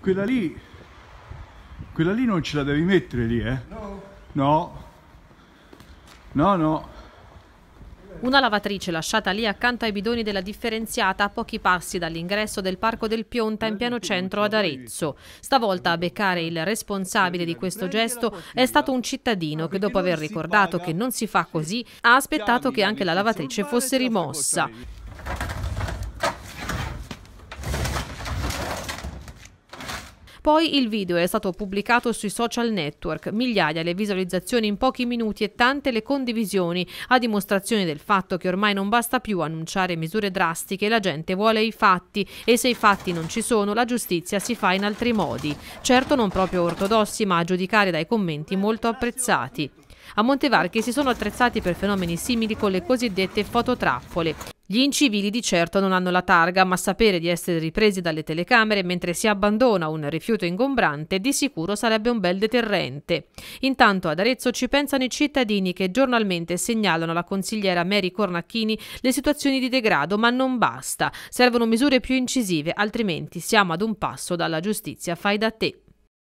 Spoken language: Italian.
Quella lì, quella lì non ce la devi mettere lì, eh? No. No. No, no. Una lavatrice lasciata lì accanto ai bidoni della differenziata a pochi passi dall'ingresso del Parco del Pionta in piano centro ad Arezzo. Stavolta a beccare il responsabile di questo gesto è stato un cittadino che dopo aver ricordato che non si fa così ha aspettato che anche la lavatrice fosse rimossa. Poi il video è stato pubblicato sui social network, migliaia le visualizzazioni in pochi minuti e tante le condivisioni, a dimostrazione del fatto che ormai non basta più annunciare misure drastiche, la gente vuole i fatti e se i fatti non ci sono la giustizia si fa in altri modi, certo non proprio ortodossi ma a giudicare dai commenti molto apprezzati. A Montevarchi si sono attrezzati per fenomeni simili con le cosiddette fototrappole. Gli incivili di certo non hanno la targa, ma sapere di essere ripresi dalle telecamere mentre si abbandona un rifiuto ingombrante di sicuro sarebbe un bel deterrente. Intanto ad Arezzo ci pensano i cittadini che giornalmente segnalano alla consigliera Mary Cornacchini le situazioni di degrado, ma non basta. Servono misure più incisive, altrimenti siamo ad un passo dalla giustizia fai da te.